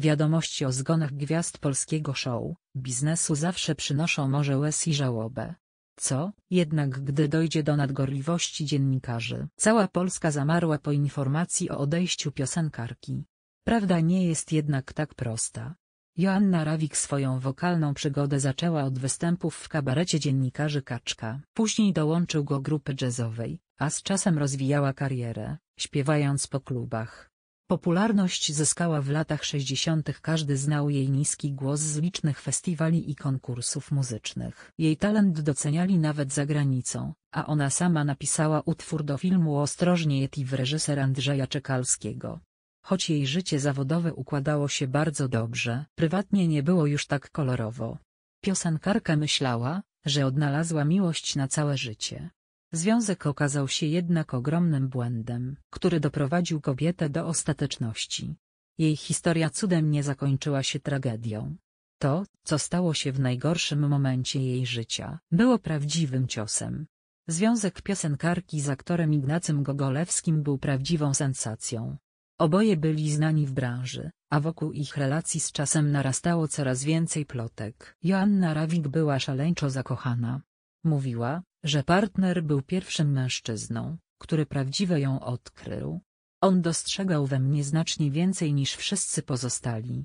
Wiadomości o zgonach gwiazd polskiego show, biznesu zawsze przynoszą może łez i żałobę. Co, jednak gdy dojdzie do nadgorliwości dziennikarzy? Cała Polska zamarła po informacji o odejściu piosenkarki. Prawda nie jest jednak tak prosta. Joanna Rawik swoją wokalną przygodę zaczęła od występów w kabarecie dziennikarzy Kaczka. Później dołączył go grupy jazzowej, a z czasem rozwijała karierę, śpiewając po klubach. Popularność zyskała w latach 60. każdy znał jej niski głos z licznych festiwali i konkursów muzycznych. Jej talent doceniali nawet za granicą, a ona sama napisała utwór do filmu Ostrożnie Yeti reżyser Andrzeja Czekalskiego. Choć jej życie zawodowe układało się bardzo dobrze, prywatnie nie było już tak kolorowo. Piosenkarka myślała, że odnalazła miłość na całe życie. Związek okazał się jednak ogromnym błędem, który doprowadził kobietę do ostateczności. Jej historia cudem nie zakończyła się tragedią. To, co stało się w najgorszym momencie jej życia, było prawdziwym ciosem. Związek piosenkarki z aktorem Ignacym Gogolewskim był prawdziwą sensacją. Oboje byli znani w branży, a wokół ich relacji z czasem narastało coraz więcej plotek. Joanna Rawik była szaleńczo zakochana. Mówiła, że partner był pierwszym mężczyzną, który prawdziwie ją odkrył. On dostrzegał we mnie znacznie więcej niż wszyscy pozostali.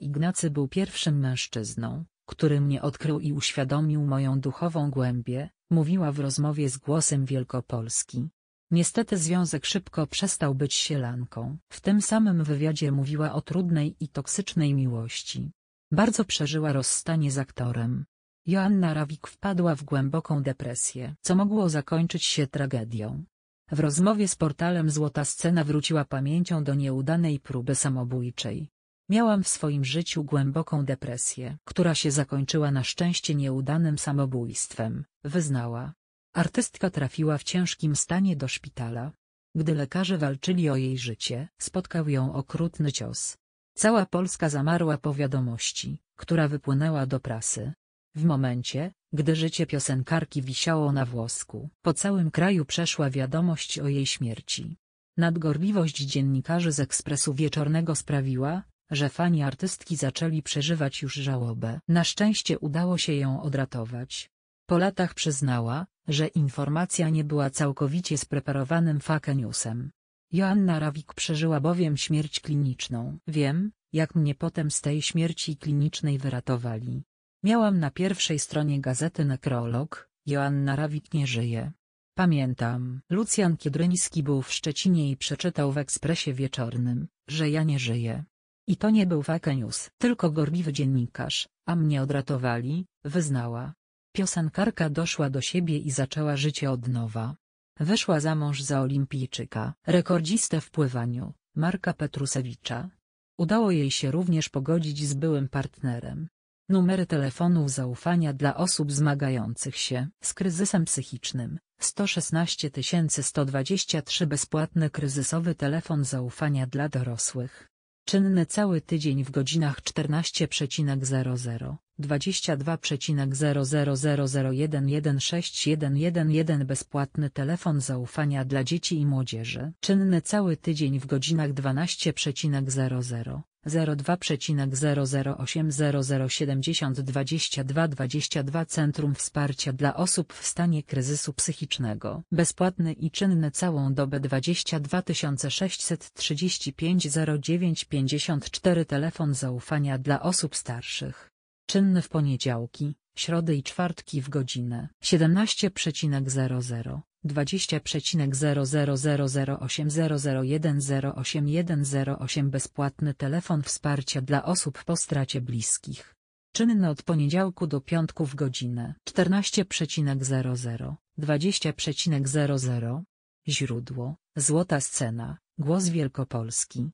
Ignacy był pierwszym mężczyzną, który mnie odkrył i uświadomił moją duchową głębię, mówiła w rozmowie z głosem Wielkopolski. Niestety związek szybko przestał być sielanką. W tym samym wywiadzie mówiła o trudnej i toksycznej miłości. Bardzo przeżyła rozstanie z aktorem, Joanna Rawik wpadła w głęboką depresję, co mogło zakończyć się tragedią. W rozmowie z portalem Złota Scena wróciła pamięcią do nieudanej próby samobójczej. Miałam w swoim życiu głęboką depresję, która się zakończyła na szczęście nieudanym samobójstwem, wyznała. Artystka trafiła w ciężkim stanie do szpitala. Gdy lekarze walczyli o jej życie, spotkał ją okrutny cios. Cała Polska zamarła po wiadomości, która wypłynęła do prasy, w momencie, gdy życie piosenkarki wisiało na włosku, po całym kraju przeszła wiadomość o jej śmierci. Nadgorliwość dziennikarzy z ekspresu wieczornego sprawiła, że fani artystki zaczęli przeżywać już żałobę. Na szczęście udało się ją odratować. Po latach przyznała, że informacja nie była całkowicie spreparowanym fake newsem. Joanna Rawik przeżyła bowiem śmierć kliniczną. Wiem, jak mnie potem z tej śmierci klinicznej wyratowali. Miałam na pierwszej stronie gazety Nekrolog, Joanna Rawit nie żyje. Pamiętam, Lucjan Kiedryński był w Szczecinie i przeczytał w ekspresie wieczornym, że ja nie żyję. I to nie był fake news, tylko gorliwy dziennikarz, a mnie odratowali, wyznała. Piosenkarka doszła do siebie i zaczęła życie od nowa. Wyszła za mąż za olimpijczyka, rekordzistę w pływaniu, Marka Petrusewicza. Udało jej się również pogodzić z byłym partnerem, Numery telefonów zaufania dla osób zmagających się z kryzysem psychicznym 116 123 bezpłatny kryzysowy telefon zaufania dla dorosłych. Czynny cały tydzień w godzinach 14.00, 22.000001161111 bezpłatny telefon zaufania dla dzieci i młodzieży. Czynny cały tydzień w godzinach 12.00 02,0080072222 Centrum Wsparcia dla Osób w Stanie Kryzysu Psychicznego. Bezpłatny i czynny całą dobę 22 635 54 Telefon zaufania dla osób starszych. Czynny w poniedziałki, środy i czwartki w godzinę 17,00 20,0000801008108108 bezpłatny telefon wsparcia dla osób po stracie bliskich. Czynny od poniedziałku do piątku w godzinę 14,00, 20,00. Źródło, Złota Scena, Głos Wielkopolski.